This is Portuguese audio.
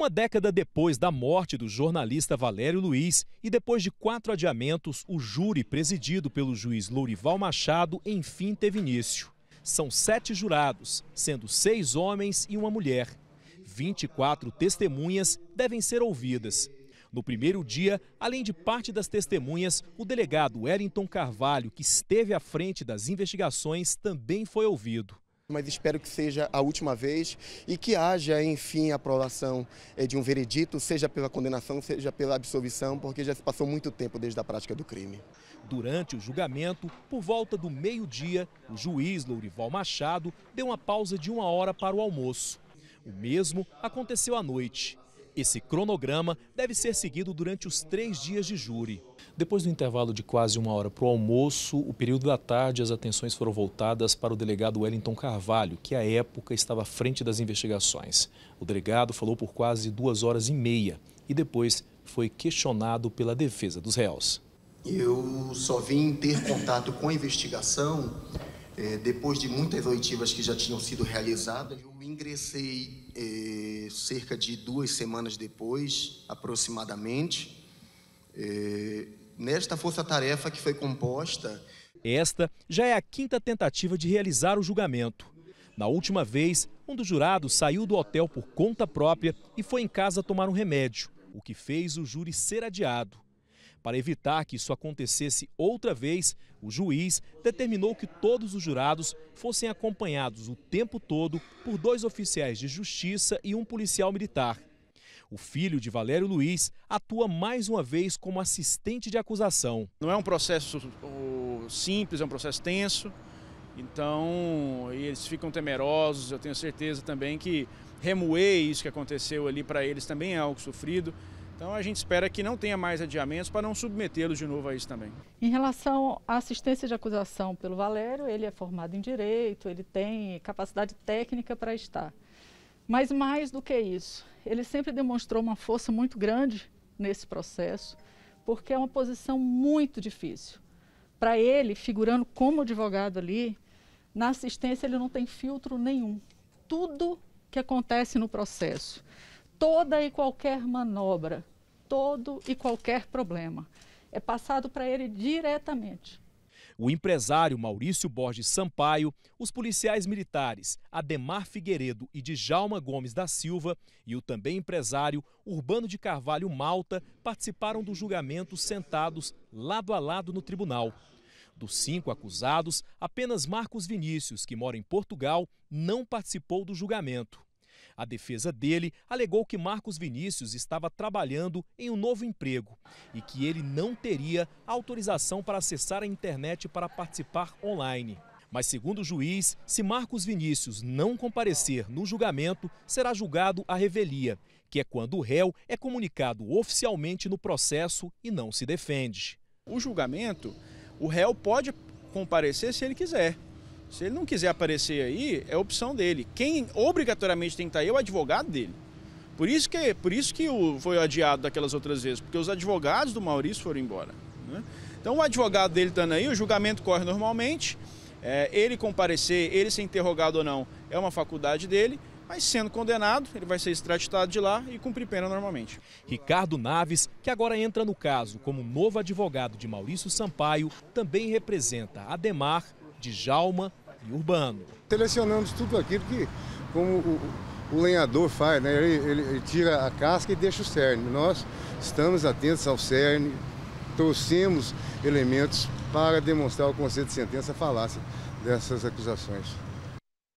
Uma década depois da morte do jornalista Valério Luiz e depois de quatro adiamentos, o júri presidido pelo juiz Lourival Machado enfim teve início. São sete jurados, sendo seis homens e uma mulher. 24 testemunhas devem ser ouvidas. No primeiro dia, além de parte das testemunhas, o delegado Wellington Carvalho, que esteve à frente das investigações, também foi ouvido mas espero que seja a última vez e que haja, enfim, a aprovação eh, de um veredito, seja pela condenação, seja pela absolvição, porque já se passou muito tempo desde a prática do crime. Durante o julgamento, por volta do meio-dia, o juiz Lourival Machado deu uma pausa de uma hora para o almoço. O mesmo aconteceu à noite. Esse cronograma deve ser seguido durante os três dias de júri. Depois do intervalo de quase uma hora para o almoço, o período da tarde, as atenções foram voltadas para o delegado Wellington Carvalho, que à época estava à frente das investigações. O delegado falou por quase duas horas e meia e depois foi questionado pela defesa dos réus. Eu só vim ter contato com a investigação é, depois de muitas oitivas que já tinham sido realizadas, eu ingressei é, cerca de duas semanas depois, aproximadamente, é, nesta força-tarefa que foi composta. Esta já é a quinta tentativa de realizar o julgamento. Na última vez, um dos jurados saiu do hotel por conta própria e foi em casa tomar um remédio, o que fez o júri ser adiado. Para evitar que isso acontecesse outra vez, o juiz determinou que todos os jurados fossem acompanhados o tempo todo por dois oficiais de justiça e um policial militar. O filho de Valério Luiz atua mais uma vez como assistente de acusação. Não é um processo simples, é um processo tenso. Então, eles ficam temerosos. Eu tenho certeza também que remoer isso que aconteceu ali para eles também é algo sofrido. Então a gente espera que não tenha mais adiamentos para não submetê-los de novo a isso também. Em relação à assistência de acusação pelo Valério, ele é formado em direito, ele tem capacidade técnica para estar. Mas mais do que isso, ele sempre demonstrou uma força muito grande nesse processo, porque é uma posição muito difícil. Para ele, figurando como advogado ali, na assistência ele não tem filtro nenhum. Tudo que acontece no processo toda e qualquer manobra todo e qualquer problema. É passado para ele diretamente. O empresário Maurício Borges Sampaio, os policiais militares Ademar Figueiredo e Djalma Gomes da Silva e o também empresário Urbano de Carvalho Malta participaram do julgamento sentados lado a lado no tribunal. Dos cinco acusados, apenas Marcos Vinícius, que mora em Portugal, não participou do julgamento. A defesa dele alegou que Marcos Vinícius estava trabalhando em um novo emprego e que ele não teria autorização para acessar a internet para participar online. Mas, segundo o juiz, se Marcos Vinícius não comparecer no julgamento, será julgado a revelia, que é quando o réu é comunicado oficialmente no processo e não se defende. O julgamento, o réu pode comparecer se ele quiser. Se ele não quiser aparecer aí, é opção dele. Quem obrigatoriamente tem que estar tá aí é o advogado dele. Por isso que, por isso que o, foi adiado daquelas outras vezes, porque os advogados do Maurício foram embora. Né? Então o advogado dele estando aí, o julgamento corre normalmente, é, ele comparecer, ele ser interrogado ou não, é uma faculdade dele, mas sendo condenado, ele vai ser extraditado de lá e cumprir pena normalmente. Ricardo Naves, que agora entra no caso como novo advogado de Maurício Sampaio, também representa Ademar, Djalma e urbano. Selecionamos tudo aquilo que, como o, o lenhador faz, né? Ele, ele, ele, tira a casca e deixa o cerne. Nós estamos atentos ao cerne, trouxemos elementos para demonstrar o conceito de sentença falácia dessas acusações.